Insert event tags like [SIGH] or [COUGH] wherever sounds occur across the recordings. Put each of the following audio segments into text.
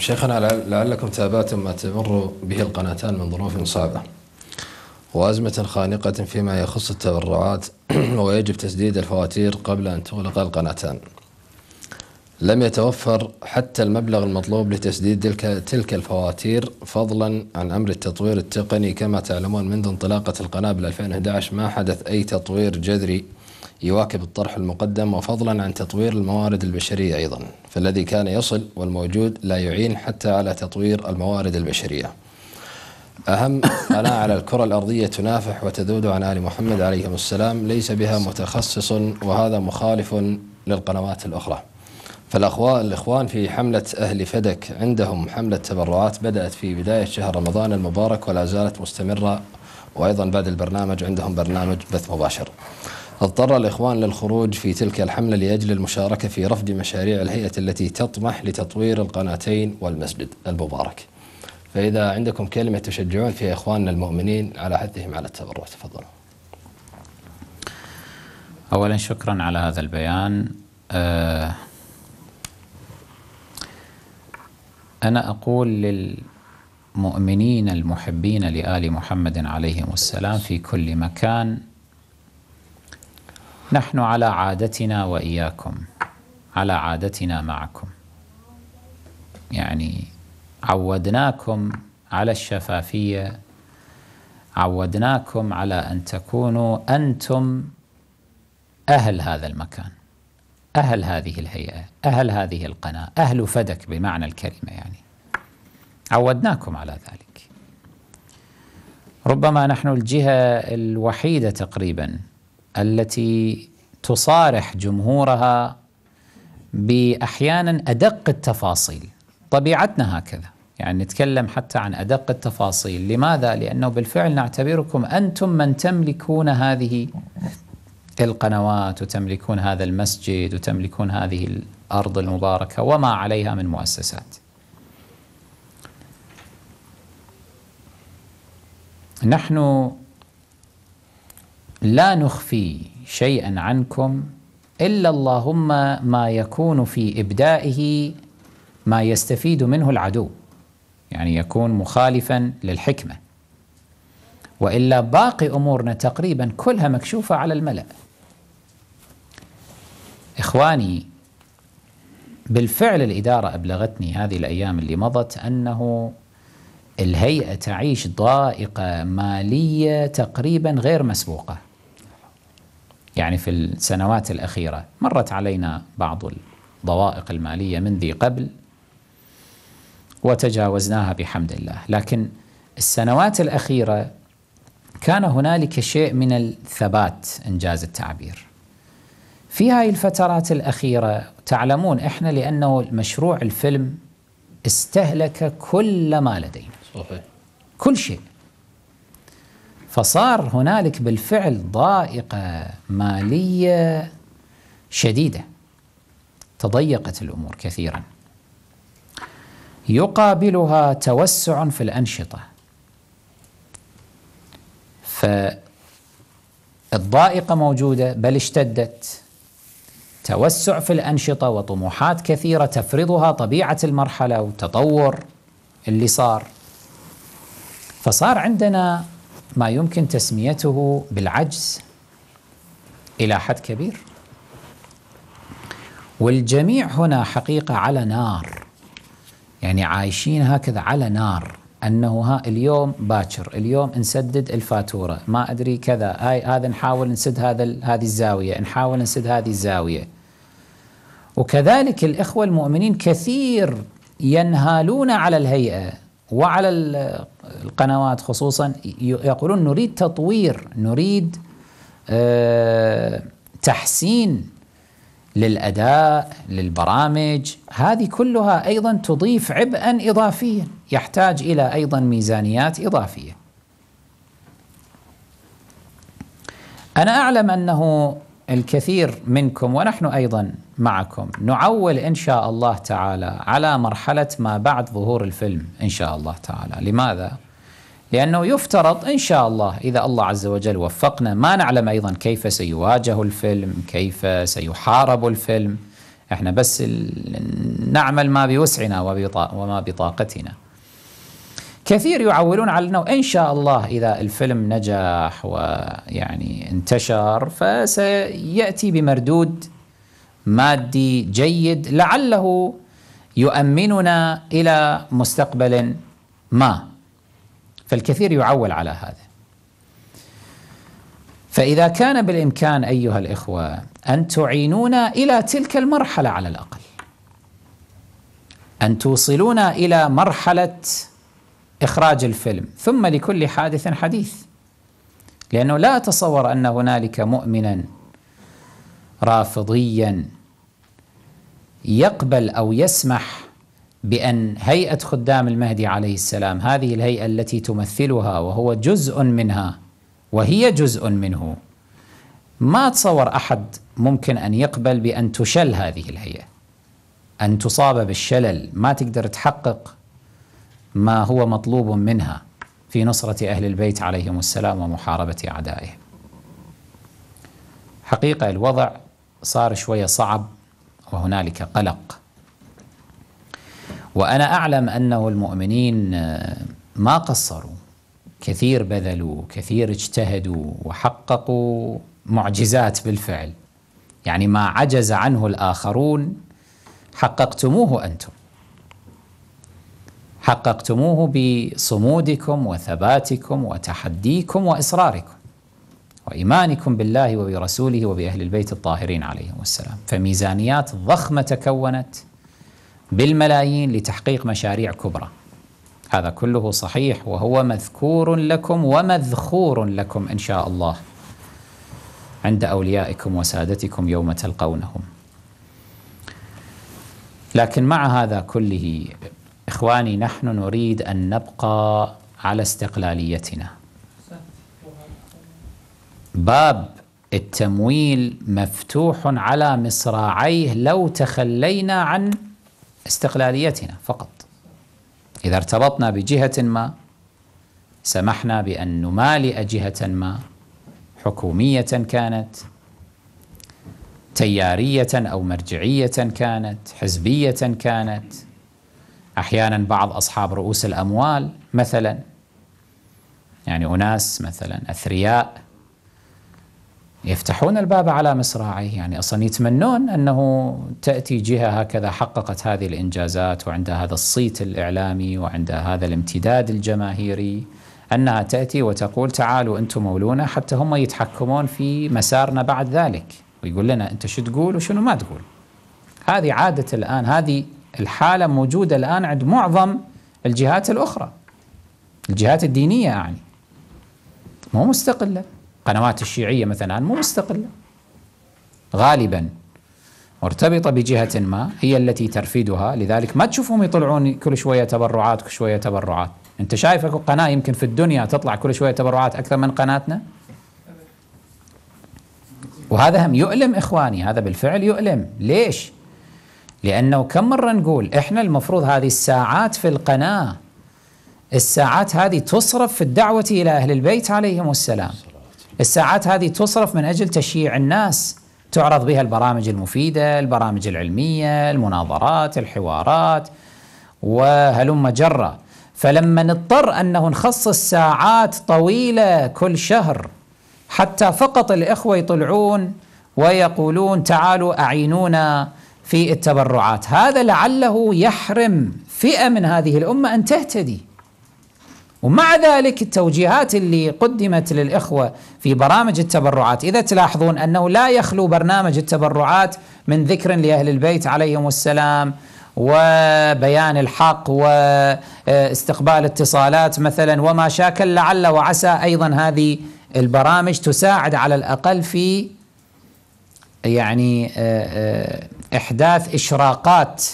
شيخنا لعلكم تابعتم ما تمر به القناتان من ظروف صعبة وأزمة خانقة فيما يخص التبرعات [CLEARS THROAT] ويجب تسديد الفواتير قبل أن تغلق القناتان لم يتوفر حتى المبلغ المطلوب لتسديد تلك الفواتير فضلا عن أمر التطوير التقني كما تعلمون منذ انطلاقة القناة بال 2011 ما حدث أي تطوير جذري يواكب الطرح المقدم وفضلا عن تطوير الموارد البشرية أيضا فالذي كان يصل والموجود لا يعين حتى على تطوير الموارد البشرية أهم أنا على الكرة الأرضية تنافح وتذود عن آل محمد عليهم السلام ليس بها متخصص وهذا مخالف للقنوات الأخرى فالأخوان الإخوان في حملة أهل فدك عندهم حملة تبرعات بدأت في بداية شهر رمضان المبارك ولا زالت مستمرة وأيضا بعد البرنامج عندهم برنامج بث مباشر اضطر الإخوان للخروج في تلك الحملة لأجل المشاركة في رفض مشاريع الهيئة التي تطمح لتطوير القناتين والمسجد المبارك فإذا عندكم كلمة تشجعون فيها إخواننا المؤمنين على حثهم على التبرع تفضلوا أولا شكرا على هذا البيان آه، أنا أقول للمؤمنين المحبين لآل محمد عليهم السلام في كل مكان نحن على عادتنا واياكم على عادتنا معكم يعني عودناكم على الشفافيه عودناكم على ان تكونوا انتم اهل هذا المكان اهل هذه الهيئه اهل هذه القناه اهل فدك بمعنى الكلمه يعني عودناكم على ذلك ربما نحن الجهه الوحيده تقريبا التي تصارح جمهورها باحيانا ادق التفاصيل طبيعتنا هكذا يعني نتكلم حتى عن ادق التفاصيل لماذا لانه بالفعل نعتبركم انتم من تملكون هذه القنوات وتملكون هذا المسجد وتملكون هذه الارض المباركه وما عليها من مؤسسات نحن لا نخفي شيئا عنكم الا اللهم ما يكون في ابدائه ما يستفيد منه العدو يعني يكون مخالفا للحكمه والا باقي امورنا تقريبا كلها مكشوفه على الملا اخواني بالفعل الاداره ابلغتني هذه الايام اللي مضت انه الهيئه تعيش ضائقه ماليه تقريبا غير مسبوقه يعني في السنوات الأخيرة مرت علينا بعض الضوائق المالية من ذي قبل وتجاوزناها بحمد الله لكن السنوات الأخيرة كان هنالك شيء من الثبات إنجاز التعبير في هاي الفترات الأخيرة تعلمون إحنا لأنه مشروع الفيلم استهلك كل ما لدينا صحيح. كل شيء فصار هنالك بالفعل ضائقة مالية شديدة تضيقت الأمور كثيرا يقابلها توسع في الأنشطة فالضائقة موجودة بل اشتدت توسع في الأنشطة وطموحات كثيرة تفرضها طبيعة المرحلة وتطور اللي صار فصار عندنا ما يمكن تسميته بالعجز إلى حد كبير والجميع هنا حقيقة على نار يعني عايشين هكذا على نار أنه ها اليوم باكر اليوم نسدد الفاتورة ما أدري كذا هاي هذا نحاول نسد هذا هذه الزاوية نحاول نسد هذه الزاوية وكذلك الإخوة المؤمنين كثير ينهالون على الهيئة وعلى القنوات خصوصا يقولون نريد تطوير نريد آه، تحسين للأداء للبرامج هذه كلها أيضا تضيف عبئا إضافيا يحتاج إلى أيضا ميزانيات إضافية أنا أعلم أنه الكثير منكم ونحن ايضا معكم نعول ان شاء الله تعالى على مرحله ما بعد ظهور الفيلم ان شاء الله تعالى، لماذا؟ لانه يفترض ان شاء الله اذا الله عز وجل وفقنا ما نعلم ايضا كيف سيواجه الفيلم، كيف سيحارب الفيلم، احنا بس نعمل ما بوسعنا وما بطاقتنا. كثير يعولون على أنه إن شاء الله إذا الفيلم نجح ويعني انتشر فسيأتي بمردود مادي جيد لعله يؤمننا إلى مستقبل ما فالكثير يعول على هذا فإذا كان بالإمكان أيها الإخوة أن تعينونا إلى تلك المرحلة على الأقل أن توصلونا إلى مرحلة إخراج الفيلم ثم لكل حادث حديث لأنه لا أتصور أن هنالك مؤمنا رافضيا يقبل أو يسمح بأن هيئة خدام المهدي عليه السلام هذه الهيئة التي تمثلها وهو جزء منها وهي جزء منه ما أتصور أحد ممكن أن يقبل بأن تشل هذه الهيئة أن تصاب بالشلل ما تقدر تحقق ما هو مطلوب منها في نصرة أهل البيت عليهم السلام ومحاربة أعدائهم حقيقة الوضع صار شوية صعب وهنالك قلق وأنا أعلم أنه المؤمنين ما قصروا كثير بذلوا كثير اجتهدوا وحققوا معجزات بالفعل يعني ما عجز عنه الآخرون حققتموه أنتم حققتموه بصمودكم وثباتكم وتحديكم واصراركم وايمانكم بالله وبرسوله وباهل البيت الطاهرين عليهم السلام فميزانيات ضخمه تكونت بالملايين لتحقيق مشاريع كبرى هذا كله صحيح وهو مذكور لكم ومذخور لكم ان شاء الله عند اوليائكم وسادتكم يوم تلقونهم لكن مع هذا كله إخواني نحن نريد أن نبقى على استقلاليتنا باب التمويل مفتوح على مصراعيه لو تخلينا عن استقلاليتنا فقط إذا ارتبطنا بجهة ما سمحنا بأن نمالئ جهة ما حكومية كانت تيارية أو مرجعية كانت حزبية كانت أحيانا بعض أصحاب رؤوس الأموال مثلا يعني أناس مثلا أثرياء يفتحون الباب على مصراعيه يعني أصلا يتمنون أنه تأتي جهة هكذا حققت هذه الإنجازات وعندها هذا الصيت الإعلامي وعندها هذا الامتداد الجماهيري أنها تأتي وتقول تعالوا أنتم مولونا حتى هم يتحكمون في مسارنا بعد ذلك ويقول لنا أنت شو تقول وشنو ما تقول هذه عادة الآن هذه الحالة موجودة الآن عند معظم الجهات الأخرى الجهات الدينية يعني مو مستقلة قنوات الشيعية مثلا مو مستقلة غالبا مرتبطة بجهة ما هي التي ترفدها لذلك ما تشوفهم يطلعون كل شوية تبرعات كل شوية تبرعات انت شايف اكو قناة يمكن في الدنيا تطلع كل شوية تبرعات أكثر من قناتنا وهذا هم يؤلم إخواني هذا بالفعل يؤلم ليش لأنه كم مرة نقول إحنا المفروض هذه الساعات في القناة الساعات هذه تصرف في الدعوة إلى أهل البيت عليهم السلام الساعات هذه تصرف من أجل تشييع الناس تعرض بها البرامج المفيدة البرامج العلمية المناظرات الحوارات وهلم جرة فلما نضطر أنه نخصص ساعات طويلة كل شهر حتى فقط الإخوة يطلعون ويقولون تعالوا أعينونا في التبرعات هذا لعله يحرم فئه من هذه الامه ان تهتدي ومع ذلك التوجيهات اللي قدمت للاخوه في برامج التبرعات اذا تلاحظون انه لا يخلو برنامج التبرعات من ذكر لاهل البيت عليهم السلام وبيان الحق واستقبال اتصالات مثلا وما شاكل لعل وعسى ايضا هذه البرامج تساعد على الاقل في يعني آه، آه، إحداث إشراقات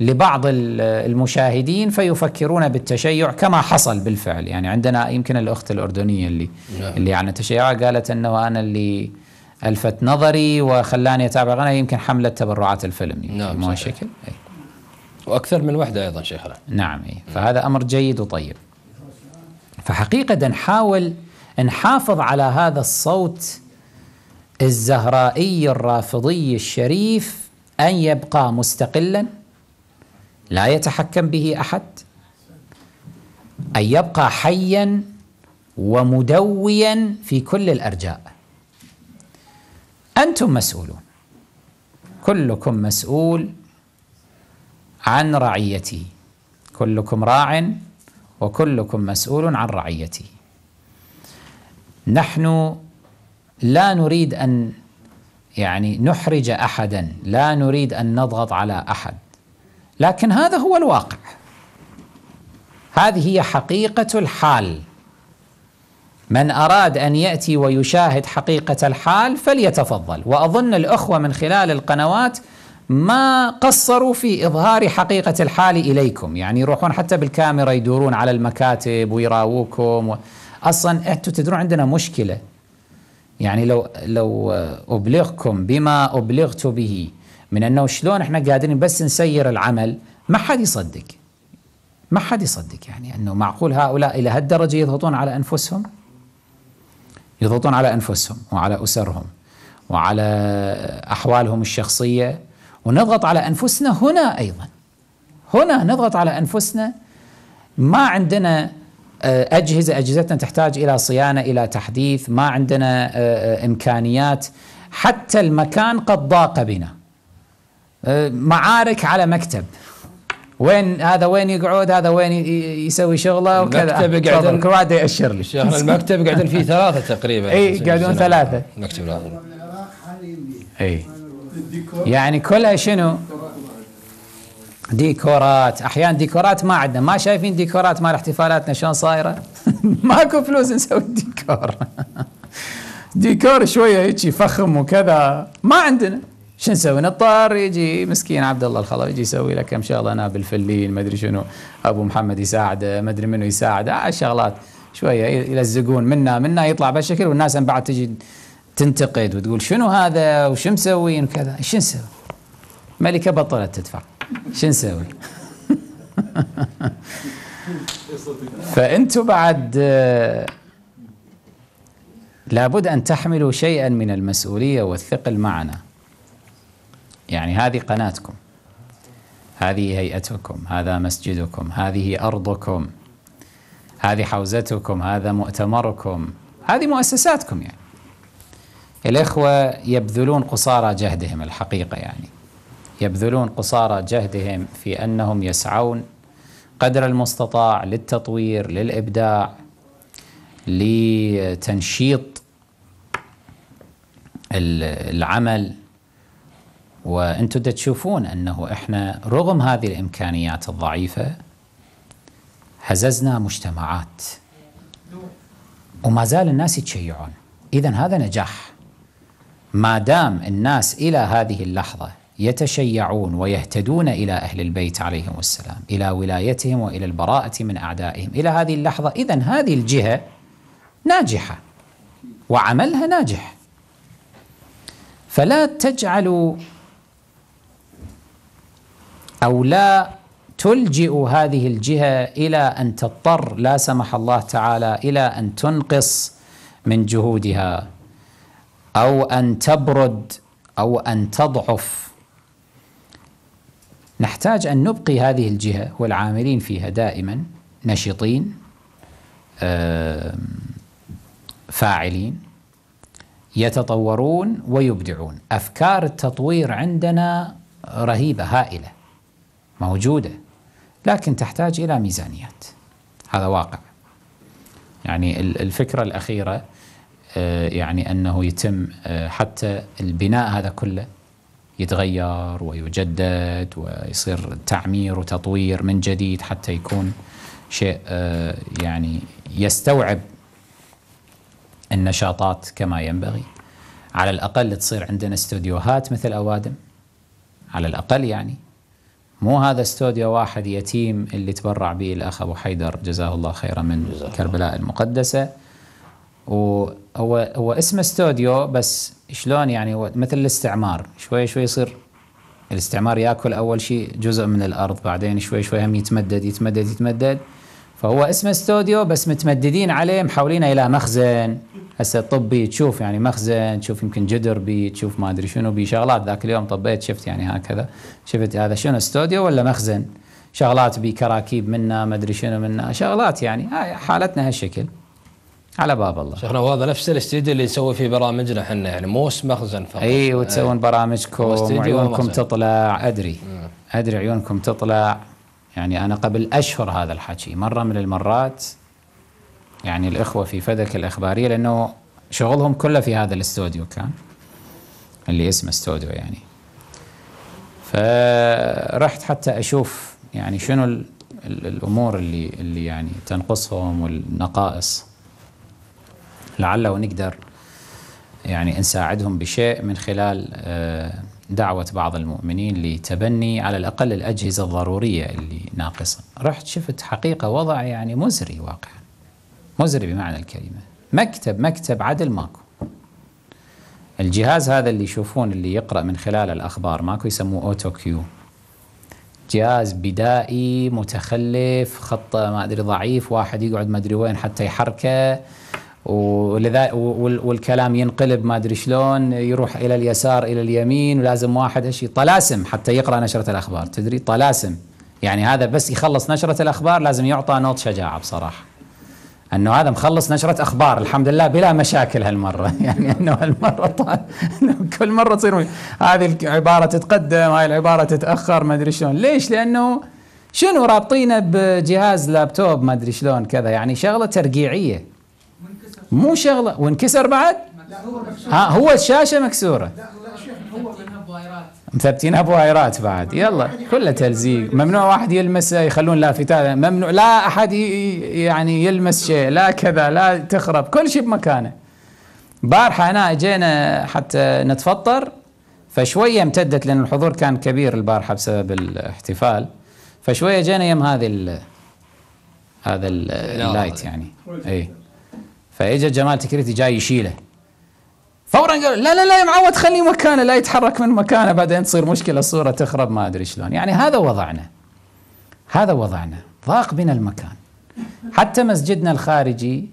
لبعض المشاهدين فيفكرون بالتشيع كما حصل بالفعل يعني عندنا يمكن الأخت الأردنية اللي نعم. اللي عن تشيع قالت أنه أنا اللي ألفت نظري وخلاني أتابع أنا يمكن حملة تبرعات الفيلم يعني نعم ما شكل إيه. وأكثر من واحدة أيضا شيخنا نعم أي. نعم. فهذا أمر جيد وطيب فحقيقة نحاول نحافظ على هذا الصوت الزهرائي الرافضي الشريف أن يبقى مستقلا لا يتحكم به أحد أن يبقى حيا ومدويا في كل الأرجاء أنتم مسؤولون كلكم مسؤول عن رعيته كلكم راع وكلكم مسؤول عن رعيته نحن لا نريد أن يعني نحرج أحدا لا نريد أن نضغط على أحد لكن هذا هو الواقع هذه هي حقيقة الحال من أراد أن يأتي ويشاهد حقيقة الحال فليتفضل وأظن الأخوة من خلال القنوات ما قصروا في إظهار حقيقة الحال إليكم يعني يروحون حتى بالكاميرا يدورون على المكاتب ويراووكم و... أصلا أنتم تدرون عندنا مشكلة يعني لو لو آه، ابلغكم بما ابلغت به من انه شلون احنا قادرين بس نسير العمل ما حد يصدق ما حد يصدق يعني انه معقول هؤلاء الى هالدرجه يضغطون على انفسهم يضغطون على انفسهم وعلى اسرهم وعلى احوالهم الشخصيه ونضغط على انفسنا هنا ايضا هنا نضغط على انفسنا ما عندنا آه، أجهزة أجهزتنا تحتاج إلى صيانة إلى تحديث ما عندنا آه، آه، إمكانيات حتى المكان قد ضاق بنا معارك على مكتب وين هذا وين يقعد هذا وين يسوي شغله وكذا المكتب قاعدين كل يأشر لي المكتب قاعدين فيه ثلاثة تقريبا اي قاعدون ثلاثة المكتب اي يعني كلها شنو؟ ديكورات احيانا ديكورات ما عندنا ما شايفين ديكورات مال احتفالاتنا شلون صايره [LAUGHS] ماكو فلوس نسوي ديكور ديكور شويه هيك فخم وكذا ما عندنا شو نسوي نضطر يجي مسكين عبد الله الخضر يجي يسوي لك كم شغله انا بالفلين ما ادري شنو ابو محمد يساعده ما ادري منو يساعده آه شغلات شويه يلزقون منا منا يطلع بهالشكل والناس بعد تجي تنتقد وتقول شنو هذا وش مسوين وكذا شو نسوي؟ ملكه بطلت تدفع شو نسوي [LAUGHS] فانتم بعد آه، لابد ان تحملوا شيئا من المسؤوليه والثقل معنا يعني هذه قناتكم هذه هيئتكم هذا مسجدكم هذه ارضكم هذه حوزتكم هذا مؤتمركم هذه مؤسساتكم يعني الإخوة يبذلون قصارى جهدهم الحقيقة يعني يبذلون قصارى جهدهم في انهم يسعون قدر المستطاع للتطوير للابداع لتنشيط العمل وانتم تشوفون انه احنا رغم هذه الامكانيات الضعيفه هززنا مجتمعات وما زال الناس يتشيعون اذا هذا نجاح ما دام الناس الى هذه اللحظه يتشيعون ويهتدون إلى أهل البيت عليهم السلام إلى ولايتهم وإلى البراءة من أعدائهم إلى هذه اللحظة إذا هذه الجهة ناجحة وعملها ناجح فلا تجعلوا أو لا تلجئ هذه الجهة إلى أن تضطر لا سمح الله تعالى إلى أن تنقص من جهودها أو أن تبرد أو أن تضعف نحتاج أن نبقي هذه الجهة والعاملين فيها دائما نشطين فاعلين يتطورون ويبدعون أفكار التطوير عندنا رهيبة هائلة موجودة لكن تحتاج إلى ميزانيات هذا واقع يعني الفكرة الأخيرة آه، يعني أنه يتم آه، حتى البناء هذا كله يتغير ويجدد ويصير تعمير وتطوير من جديد حتى يكون شيء آه، يعني يستوعب النشاطات كما ينبغي على الأقل تصير عندنا استوديوهات مثل أوادم على الأقل يعني مو هذا استوديو واحد يتيم اللي تبرع به الأخ أبو حيدر جزاه الله خيرا من كربلاء المقدسة و هو هو اسمه استوديو بس شلون يعني هو مثل الاستعمار شوي شوي يصير الاستعمار ياكل اول شيء جزء من الارض بعدين شوي شوي هم يتمدد يتمدد يتمدد فهو اسمه استوديو بس متمددين عليه محولينه الى مخزن هسه طبي تشوف يعني مخزن تشوف يمكن جدر بي تشوف ما ادري شنو بي شغلات ذاك اليوم طبيت شفت يعني هكذا شفت هذا شنو استوديو ولا مخزن شغلات بي كراكيب منا ما ادري شنو منا شغلات يعني هاي حالتنا هالشكل على باب الله شيخنا وهذا نفس الاستديو اللي نسوي فيه برامجنا احنا يعني موس مخزن فقط اي وتسوون برامجكم وعيونكم تطلع ادري مم. ادري عيونكم تطلع يعني انا قبل اشهر هذا الحكي مره من المرات يعني الاخوه في فدك الاخباريه لانه شغلهم كله في هذا الاستوديو كان اللي اسمه استوديو يعني فرحت حتى اشوف يعني شنو الامور اللي اللي يعني تنقصهم والنقائص لعله نقدر يعني نساعدهم بشيء من خلال آه، دعوة بعض المؤمنين لتبني على الأقل الأجهزة الضرورية اللي ناقصة رحت شفت حقيقة وضع يعني مزري واقع مزري بمعنى الكلمة مكتب مكتب عدل ماكو الجهاز هذا اللي يشوفون اللي يقرأ من خلال الأخبار ماكو يسموه أوتو كيو جهاز بدائي متخلف خطة ما أدري ضعيف واحد يقعد ما أدري وين حتى يحركه ولذا والكلام ينقلب ما ادري شلون يروح الى اليسار الى اليمين ولازم واحد هالشيء طلاسم حتى يقرا نشره الاخبار تدري طلاسم يعني هذا بس يخلص نشره الاخبار لازم يعطى نوط شجاعه بصراحه انه هذا مخلص نشره اخبار الحمد لله بلا مشاكل هالمره [LAUGHS] يعني انه هالمره طال... كل مره تصير هذه العباره تتقدم هاي العباره تتاخر ما ادري شلون ليش لانه شنو رابطينه بجهاز لابتوب ما ادري شلون كذا يعني شغله ترقيعيه مو شغله وانكسر بعد؟ لا هو مكسور ها هو الشاشه مكسوره لا لا شيخ هو مثبتينها بوايرات بعد يلا يعني كله تلزيق ممنوع واحد يلمسه يخلون لافتات ممنوع لا احد يعني يلمس شيء لا كذا لا تخرب كل شيء بمكانه بارحة أنا جينا حتى نتفطر فشوية امتدت لأن الحضور كان كبير البارحة بسبب الاحتفال فشوية جينا يم هذه هذا اللايت يعني اي فاجى جمال تكريتي جاي يشيله فورا قال لا لا لا يا معود خليه مكانه لا يتحرك من مكانه بعدين تصير مشكله الصوره تخرب ما ادري شلون يعني هذا وضعنا هذا وضعنا ضاق بنا المكان حتى مسجدنا الخارجي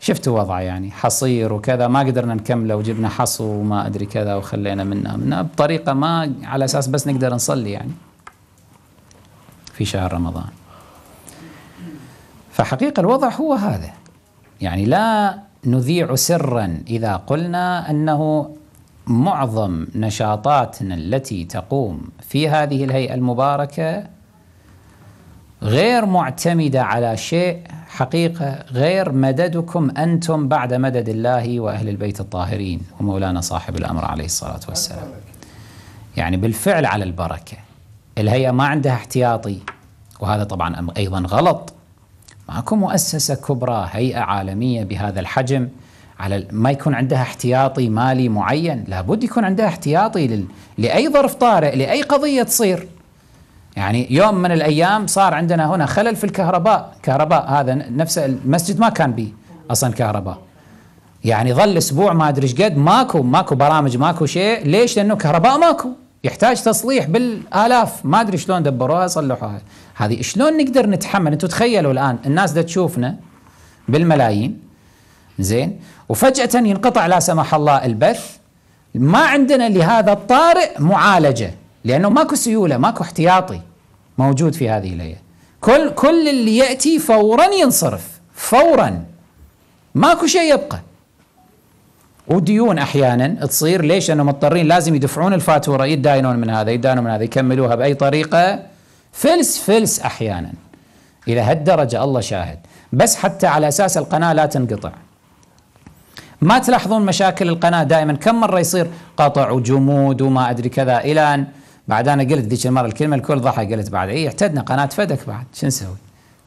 شفتوا وضعه يعني حصير وكذا ما قدرنا نكمله وجبنا حصو وما ادري كذا وخلينا منه منه بطريقه ما على اساس بس نقدر نصلي يعني في شهر رمضان فحقيقه الوضع هو هذا يعني لا نذيع سرا إذا قلنا أنه معظم نشاطاتنا التي تقوم في هذه الهيئة المباركة غير معتمدة على شيء حقيقة غير مددكم أنتم بعد مدد الله وأهل البيت الطاهرين ومولانا صاحب الأمر عليه الصلاة والسلام يعني بالفعل على البركة الهيئة ما عندها احتياطي وهذا طبعا أيضا غلط ماكو مؤسسة كبرى هيئة عالمية بهذا الحجم على ما يكون عندها احتياطي مالي معين لابد يكون عندها احتياطي لل... لأي ظرف طارئ لأي قضية تصير يعني يوم من الأيام صار عندنا هنا خلل في الكهرباء كهرباء هذا نفس المسجد ما كان به أصلا كهرباء يعني ظل أسبوع ما أدري قد ماكو ماكو برامج ماكو شيء ليش لأنه كهرباء ماكو يحتاج تصليح بالالاف ما ادري شلون دبروها صلحوها هذه شلون نقدر نتحمل انتم تخيلوا الان الناس دا تشوفنا بالملايين زين وفجاه ينقطع لا سمح الله البث ما عندنا لهذا الطارئ معالجه لانه ماكو سيوله ماكو احتياطي موجود في هذه الايه كل كل اللي ياتي فورا ينصرف فورا ماكو شيء يبقى وديون احيانا تصير ليش؟ لانهم مضطرين لازم يدفعون الفاتوره يداينون من هذا يداينون من هذا يكملوها باي طريقه فلس فلس احيانا الى هالدرجه الله شاهد بس حتى على اساس القناه لا تنقطع ما تلاحظون مشاكل القناه دائما كم مره يصير قطع وجمود وما ادري كذا الى ان بعد انا قلت ذيك المره الكلمه الكل ضحك قلت بعد اي اعتدنا قناه فدك بعد شو نسوي؟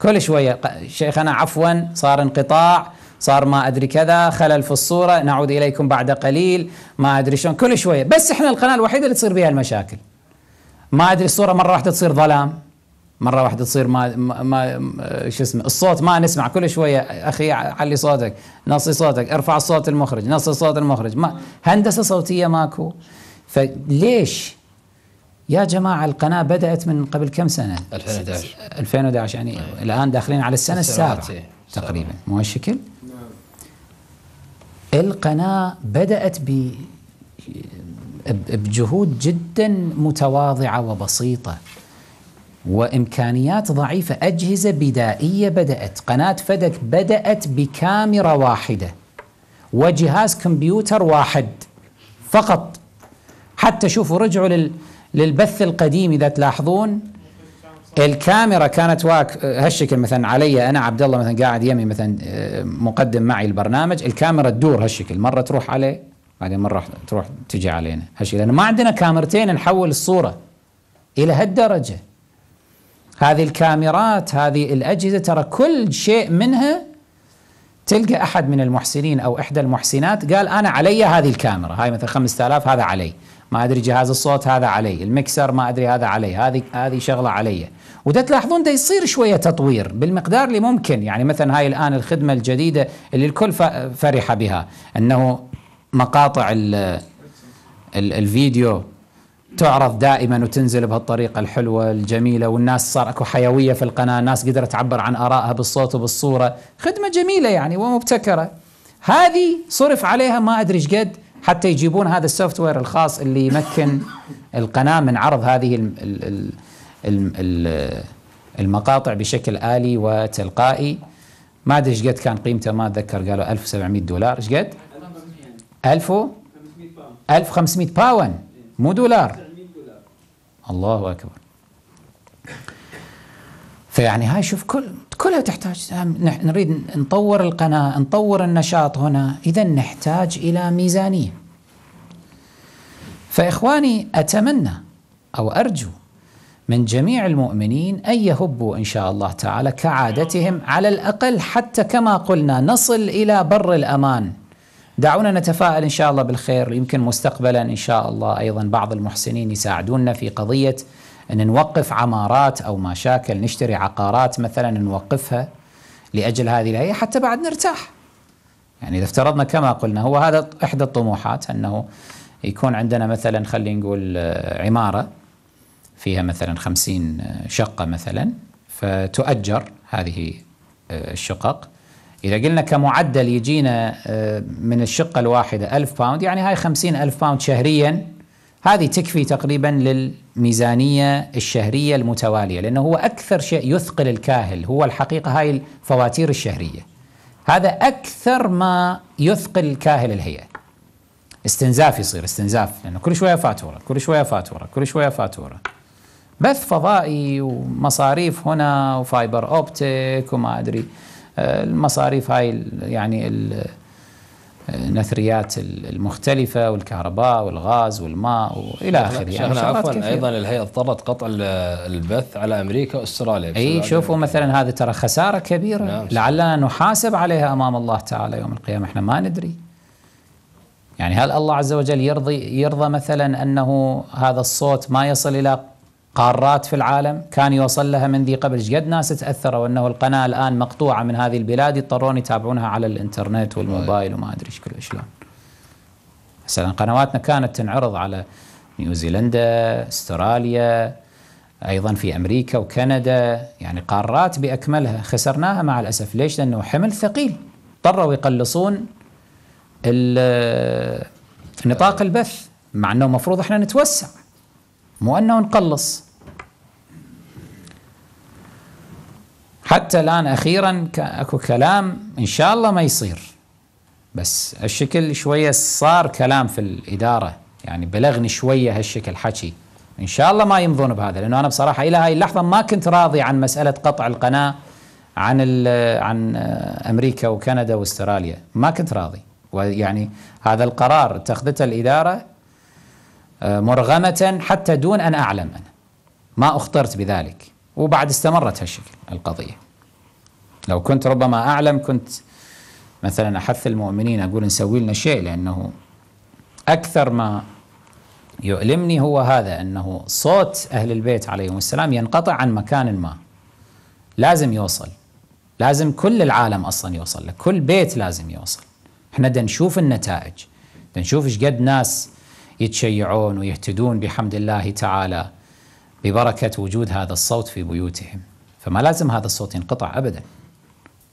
كل شويه شيخنا عفوا صار انقطاع صار ما ادري كذا خلل في الصوره نعود اليكم بعد قليل ما ادري شلون كل شويه بس احنا القناه الوحيده اللي تصير فيها المشاكل ما ادري الصوره مره واحده تصير ظلام مره واحده تصير ما ما شو اسمه الصوت ما نسمع كل شويه اخي علي صوتك نصي صوتك ارفع صوت المخرج نصي صوت المخرج ما هندسه صوتيه ماكو فليش يا جماعه القناه بدات من قبل كم سنه 2011 2011 يعني الان داخلين على السنه السابعه إيه، تقريبا مو هالشكل القناة بدأت بجهود جدا متواضعة وبسيطة وإمكانيات ضعيفة أجهزة بدائية بدأت قناة فدك بدأت بكاميرا واحدة وجهاز كمبيوتر واحد فقط حتى شوفوا رجعوا للبث القديم إذا تلاحظون الكاميرا كانت واك هالشكل مثلا علي انا عبد الله مثلا قاعد يمي مثلا آه، مقدم معي البرنامج الكاميرا تدور هالشكل مره تروح عليه بعدين مره تروح تجي علينا هالشيء لانه ما عندنا كاميرتين نحول الصوره الى هالدرجه هذه الكاميرات هذه الاجهزه ترى كل شيء منها تلقى احد من المحسنين او احدى المحسنات قال انا علي هذه الكاميرا هاي مثلا 5000 هذا علي ما ادري جهاز الصوت هذا علي المكسر ما ادري هذا علي هذه هذه شغله علي وتلاحظون ده يصير شويه تطوير بالمقدار اللي ممكن يعني مثلا هاي الان الخدمه الجديده اللي الكل فرح بها انه مقاطع الفيديو تعرض دائما وتنزل بهالطريقه الحلوه الجميله والناس صار اكو حيويه في القناه، الناس قدرت تعبر عن ارائها بالصوت وبالصوره، خدمه جميله يعني ومبتكره. هذه صرف عليها ما ادري ايش قد حتى يجيبون هذا السوفت وير الخاص اللي يمكن [LAUGHS] القناه من عرض هذه المقاطع بشكل آلي وتلقائي ما ادري ايش قد كان قيمته ما اتذكر قالوا 1700 دولار ايش قد؟ 1000 1500 باون مو دولار الله اكبر فيعني هاي شوف كل كلها تحتاج نريد نطور القناة نطور النشاط هنا إذا نحتاج إلى ميزانية فإخواني أتمنى أو أرجو من جميع المؤمنين أن يهبوا إن شاء الله تعالى كعادتهم على الأقل حتى كما قلنا نصل إلى بر الأمان دعونا نتفائل إن شاء الله بالخير يمكن مستقبلا إن شاء الله أيضا بعض المحسنين يساعدونا في قضية ان نوقف عمارات او مشاكل نشتري عقارات مثلا نوقفها لاجل هذه الهيئه حتى بعد نرتاح. يعني اذا افترضنا كما قلنا هو هذا احدى الطموحات انه يكون عندنا مثلا خلينا نقول عماره فيها مثلا خمسين شقه مثلا فتؤجر هذه الشقق إذا قلنا كمعدل يجينا آه، من الشقة الواحدة ألف باوند يعني هاي خمسين ألف باوند شهريا هذه تكفي تقريبا للميزانية الشهرية المتوالية لأنه هو أكثر شيء يثقل الكاهل هو الحقيقة هاي الفواتير الشهرية هذا أكثر ما يثقل الكاهل الهيئة استنزاف يصير استنزاف لأنه كل شوية فاتورة كل شوية فاتورة كل شوية فاتورة بث فضائي ومصاريف هنا وفايبر أوبتيك وما أدري آه، المصاريف هاي يعني النثريات آه، المختلفة والكهرباء والغاز والماء وإلى آخره يعني عفوا أيضا الهيئة اضطرت قطع البث على أمريكا وأستراليا أي شوفوا مثلا هذه ترى خسارة كبيرة نعم لعلنا نحاسب عليها أمام الله تعالى يوم القيامة إحنا ما ندري يعني هل الله عز وجل يرضي يرضى مثلا أنه هذا الصوت ما يصل إلى قارات في العالم كان يوصل لها من ذي قبل قد ناس تاثروا انه القناه الان مقطوعه من هذه البلاد يضطرون يتابعونها على الانترنت والموبايل وما ادري ايش كل شلون. مثلا قنواتنا كانت تنعرض على نيوزيلندا، استراليا، ايضا في امريكا وكندا، يعني قارات باكملها خسرناها مع الاسف، ليش؟ لانه حمل ثقيل. اضطروا يقلصون نطاق البث مع انه المفروض احنا نتوسع. مو أنه نقلص حتى الآن أخيرا أكو كلام إن شاء الله ما يصير بس الشكل شوية صار كلام في الإدارة يعني بلغني شوية هالشكل حكي إن شاء الله ما يمضون بهذا لأنه أنا بصراحة إلى هاي اللحظة ما كنت راضي عن مسألة قطع القناة عن عن أمريكا وكندا واستراليا ما كنت راضي ويعني هذا القرار اتخذته الإدارة مرغمة حتى دون أن أعلم أنا ما أخطرت بذلك وبعد استمرت هالشكل القضية لو كنت ربما أعلم كنت مثلا أحث المؤمنين أقول نسوي لنا شيء لأنه أكثر ما يؤلمني هو هذا أنه صوت أهل البيت عليهم السلام ينقطع عن مكان ما لازم يوصل لازم كل العالم أصلا يوصل لك كل بيت لازم يوصل احنا دا نشوف النتائج دا نشوف ايش قد ناس يتشيعون ويهتدون بحمد الله تعالى ببركة وجود هذا الصوت في بيوتهم فما لازم هذا الصوت ينقطع أبدا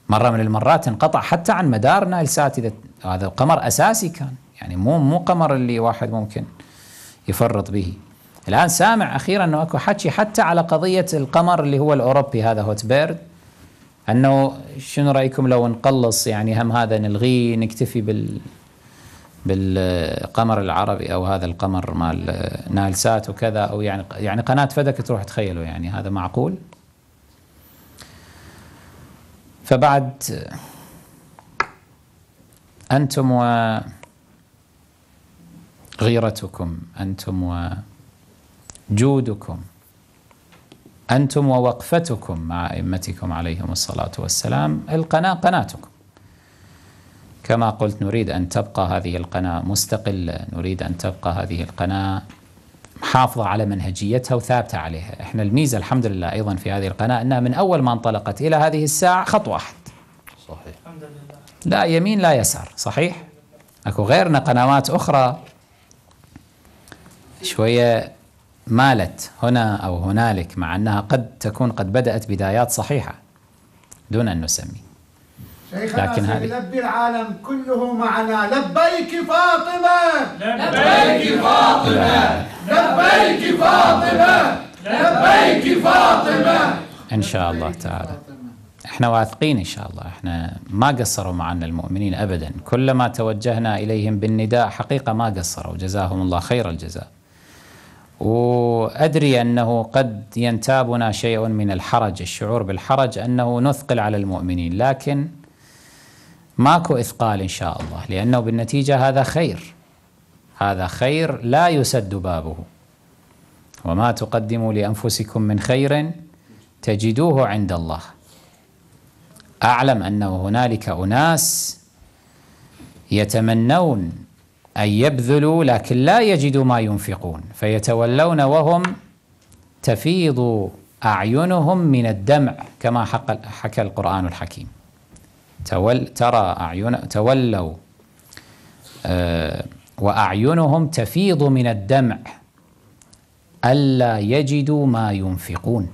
مرة من المرات انقطع حتى عن مدارنا الساتذة هذا القمر أساسي كان يعني مو مو قمر اللي واحد ممكن يفرط به الآن سامع أخيرا أنه أكو حكي حتى على قضية القمر اللي هو الأوروبي هذا هوت بيرد أنه شنو رأيكم لو نقلص يعني هم هذا نلغيه نكتفي بال بالقمر العربي او هذا القمر مال نالسات وكذا او يعني يعني قناه فدك تروح تخيله يعني هذا معقول فبعد انتم و غيرتكم انتم وجودكم انتم ووقفتكم مع ائمتكم عليهم الصلاه والسلام القناه قناتكم كما قلت نريد أن تبقى هذه القناة مستقلة نريد أن تبقى هذه القناة محافظة على منهجيتها وثابتة عليها إحنا الميزة الحمد لله أيضا في هذه القناة أنها من أول ما انطلقت إلى هذه الساعة خط واحد صحيح لا يمين لا يسار صحيح أكو غيرنا قنوات أخرى شوية مالت هنا أو هنالك مع أنها قد تكون قد بدأت بدايات صحيحة دون أن نسمي شيخنا لكن سيلبي العالم كله معنا لبيك فاطمة لبيك فاطمة لبيك فاطمة لبيك فاطمة إن شاء الله تعالى احنا واثقين ان شاء الله احنا ما قصروا معنا المؤمنين ابدا كلما توجهنا اليهم بالنداء حقيقه ما قصروا جزاهم الله خير الجزاء وادري انه قد ينتابنا شيء من الحرج الشعور بالحرج انه نثقل على المؤمنين لكن ماكو إثقال إن شاء الله لأنه بالنتيجة هذا خير هذا خير لا يسد بابه وما تقدموا لأنفسكم من خير تجدوه عند الله أعلم أنه هنالك أناس يتمنون أن يبذلوا لكن لا يجدوا ما ينفقون فيتولون وهم تفيض أعينهم من الدمع كما حكى القرآن الحكيم تول ترى أعين تولوا آه وأعينهم تفيض من الدمع ألا يجدوا ما ينفقون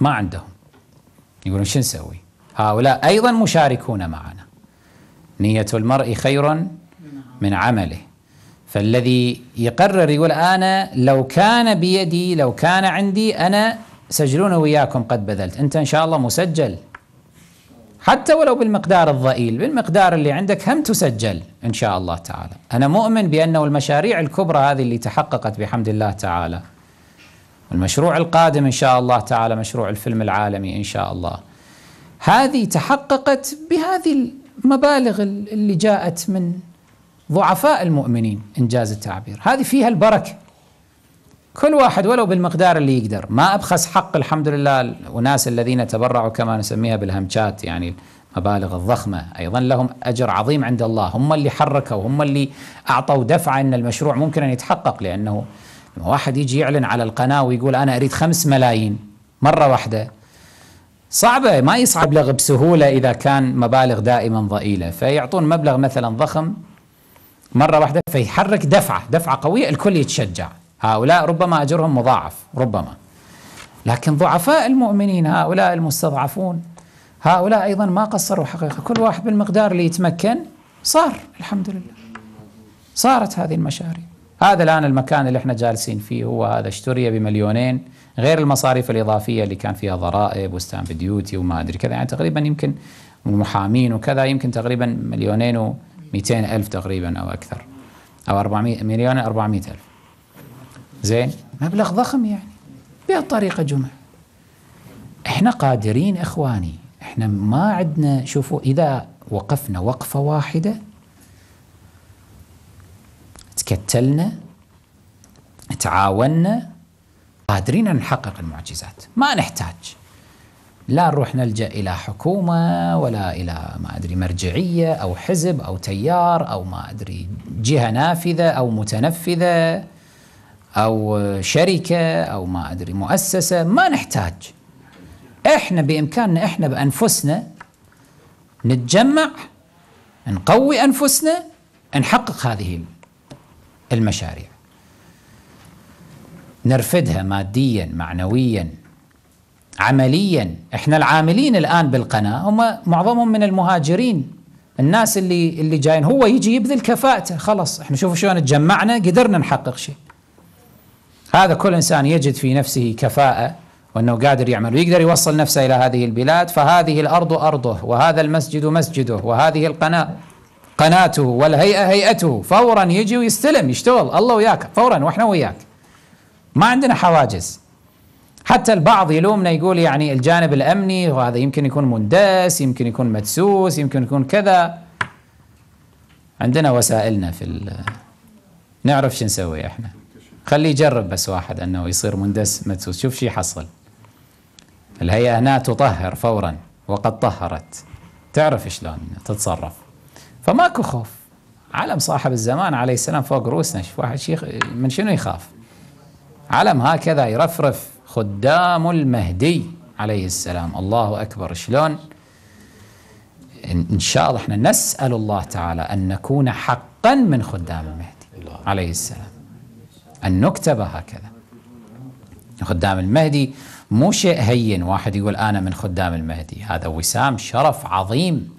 ما عندهم يقولون شو نسوي هؤلاء أيضا مشاركون معنا نية المرء خير من عمله فالذي يقرر يقول أنا لو كان بيدي لو كان عندي أنا سجلون وياكم قد بذلت أنت إن شاء الله مسجل حتى ولو بالمقدار الضئيل بالمقدار اللي عندك هم تسجل إن شاء الله تعالى أنا مؤمن بأنه المشاريع الكبرى هذه اللي تحققت بحمد الله تعالى المشروع القادم إن شاء الله تعالى مشروع الفيلم العالمي إن شاء الله هذه تحققت بهذه المبالغ اللي جاءت من ضعفاء المؤمنين إنجاز التعبير هذه فيها البركة كل واحد ولو بالمقدار اللي يقدر ما أبخس حق الحمد لله الأناس الذين تبرعوا كما نسميها بالهمشات يعني المبالغ الضخمة أيضا لهم أجر عظيم عند الله هم اللي حركوا هم اللي أعطوا دفعة أن المشروع ممكن أن يتحقق لأنه لما واحد يجي يعلن على القناة ويقول أنا أريد خمس ملايين مرة واحدة صعبة ما يصعب لغ بسهولة إذا كان مبالغ دائما ضئيلة فيعطون مبلغ مثلا ضخم مرة واحدة فيحرك دفعة دفعة قوية الكل يتشجع هؤلاء ربما أجرهم مضاعف ربما لكن ضعفاء المؤمنين هؤلاء المستضعفون هؤلاء أيضا ما قصروا حقيقة كل واحد بالمقدار اللي يتمكن صار الحمد لله صارت هذه المشاريع هذا الآن المكان اللي احنا جالسين فيه هو هذا اشتري بمليونين غير المصاريف الإضافية اللي كان فيها ضرائب وستامب ديوتي وما أدري كذا يعني تقريبا يمكن محامين وكذا يمكن تقريبا مليونين و ألف تقريبا أو أكثر أو 400 مليون 400 ألف زين مبلغ ضخم يعني بهالطريقة جمع احنا قادرين اخواني احنا ما عندنا شوفوا اذا وقفنا وقفة واحدة تكتلنا تعاوننا قادرين أن نحقق المعجزات ما نحتاج لا نروح نلجأ إلى حكومة ولا إلى ما أدري مرجعية أو حزب أو تيار أو ما أدري جهة نافذة أو متنفذة أو شركة أو ما أدري مؤسسة ما نحتاج إحنا بإمكاننا إحنا بأنفسنا نتجمع نقوي أنفسنا نحقق هذه المشاريع نرفدها ماديا معنويا عمليا احنا العاملين الان بالقناه هم معظمهم من المهاجرين الناس اللي اللي جايين هو يجي يبذل كفاءته خلاص احنا شوفوا شلون تجمعنا قدرنا نحقق شيء هذا كل انسان يجد في نفسه كفاءه وانه قادر يعمل ويقدر يوصل نفسه الى هذه البلاد فهذه الارض ارضه وهذا المسجد مسجده وهذه القناه قناته والهيئه هيئته فورا يجي ويستلم يشتغل الله وياك فورا واحنا وياك ما عندنا حواجز حتى البعض يلومنا يقول يعني الجانب الامني وهذا يمكن يكون مندس يمكن يكون مدسوس يمكن يكون كذا عندنا وسائلنا في نعرف شو نسوي احنا خليه يجرب بس واحد أنه يصير مندس مدسوس شوف شو يحصل الهيئة هنا تطهر فورا وقد طهرت تعرف شلون تتصرف فماكو خوف علم صاحب الزمان عليه السلام فوق رؤوسنا شوف واحد شيخ من شنو يخاف علم هكذا يرفرف خدام المهدي عليه السلام الله أكبر شلون إن شاء الله احنا نسأل الله تعالى أن نكون حقا من خدام المهدي عليه السلام النكته هكذا خدام المهدي مو شيء هين واحد يقول أنا من خدام المهدي هذا وسام شرف عظيم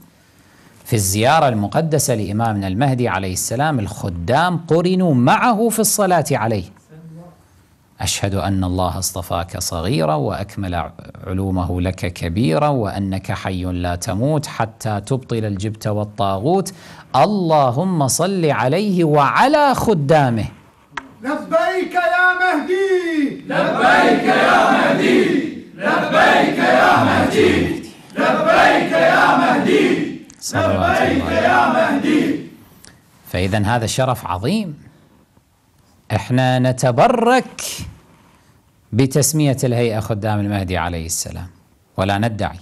في الزيارة المقدسة لإمامنا المهدي عليه السلام الخدام قرنوا معه في الصلاة عليه أشهد أن الله اصطفاك صغيرا وأكمل علومه لك كبيرا وأنك حي لا تموت حتى تبطل الجبت والطاغوت اللهم صل عليه وعلى خدامه لبيك يا مهدي لبيك يا مهدي لبيك يا مهدي لبيك يا مهدي لبيك يا مهدي فإذا هذا شرف عظيم احنا نتبرك بتسمية الهيئة خدام المهدي عليه السلام ولا ندعي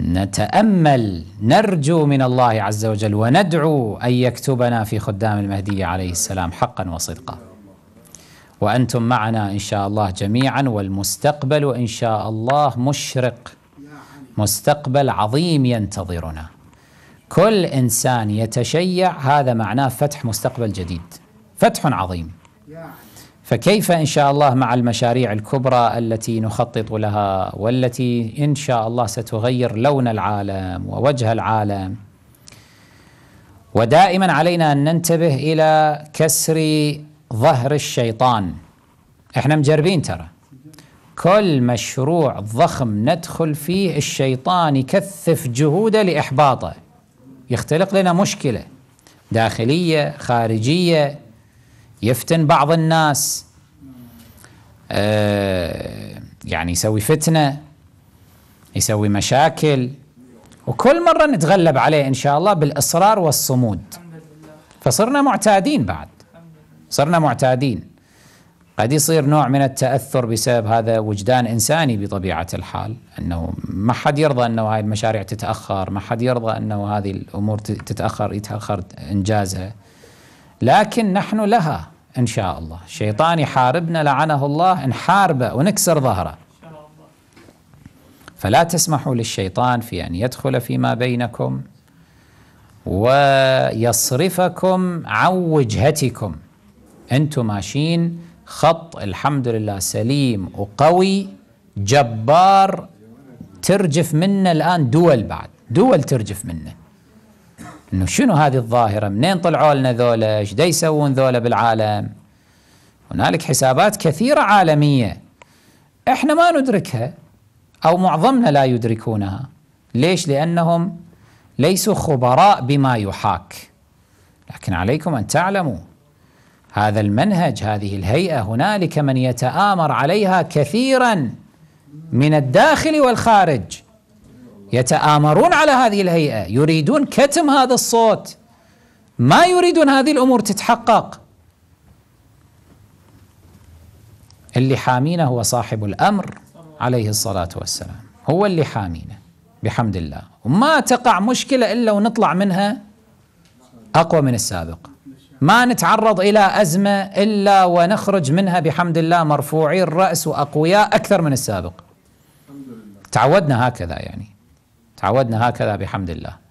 نتأمل نرجو من الله عز وجل وندعو أن يكتبنا في خدام المهدي عليه السلام حقا وصدقا وأنتم معنا إن شاء الله جميعا والمستقبل إن شاء الله مشرق مستقبل عظيم ينتظرنا كل إنسان يتشيع هذا معناه فتح مستقبل جديد فتح عظيم فكيف ان شاء الله مع المشاريع الكبرى التي نخطط لها والتي ان شاء الله ستغير لون العالم ووجه العالم ودائما علينا ان ننتبه الى كسر ظهر الشيطان احنا مجربين ترى كل مشروع ضخم ندخل فيه الشيطان يكثف جهوده لاحباطه يختلق لنا مشكله داخليه خارجيه يفتن بعض الناس آه، يعني يسوي فتنه يسوي مشاكل وكل مره نتغلب عليه ان شاء الله بالاصرار والصمود فصرنا معتادين بعد صرنا معتادين قد يصير نوع من التاثر بسبب هذا وجدان انساني بطبيعه الحال انه ما حد يرضى انه هاي المشاريع تتاخر، ما حد يرضى انه هذه الامور تتاخر يتاخر انجازها. لكن نحن لها إن شاء الله الشيطان يحاربنا لعنه الله نحاربه ونكسر ظهره فلا تسمحوا للشيطان في أن يدخل فيما بينكم ويصرفكم عن وجهتكم أنتم ماشيين خط الحمد لله سليم وقوي جبار ترجف منه الآن دول بعد دول ترجف منه انه شنو هذه الظاهره؟ منين طلعوا لنا ذولا؟ ايش يسوون ذولا بالعالم؟ هنالك حسابات كثيره عالميه احنا ما ندركها او معظمنا لا يدركونها. ليش؟ لانهم ليسوا خبراء بما يحاك. لكن عليكم ان تعلموا هذا المنهج هذه الهيئه هنالك من يتآمر عليها كثيرا من الداخل والخارج. يتآمرون على هذه الهيئة يريدون كتم هذا الصوت ما يريدون هذه الأمور تتحقق اللي حامينا هو صاحب الأمر عليه الصلاة والسلام هو اللي حامينا بحمد الله وما تقع مشكلة إلا ونطلع منها أقوى من السابق ما نتعرض إلى أزمة إلا ونخرج منها بحمد الله مرفوعي الرأس وأقوياء أكثر من السابق تعودنا هكذا يعني تعودنا هكذا بحمد الله